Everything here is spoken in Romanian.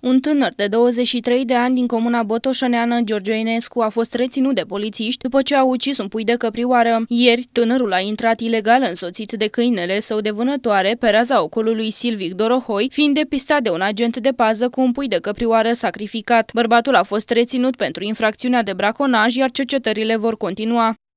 Un tânăr de 23 de ani din comuna Botoșăneană, Giorgio Enescu, a fost reținut de polițiști după ce a ucis un pui de căprioară. Ieri, tânărul a intrat ilegal însoțit de câinele său de vânătoare pe raza ocolului Silvic Dorohoi, fiind depistat de un agent de pază cu un pui de căprioară sacrificat. Bărbatul a fost reținut pentru infracțiunea de braconaj, iar cercetările vor continua.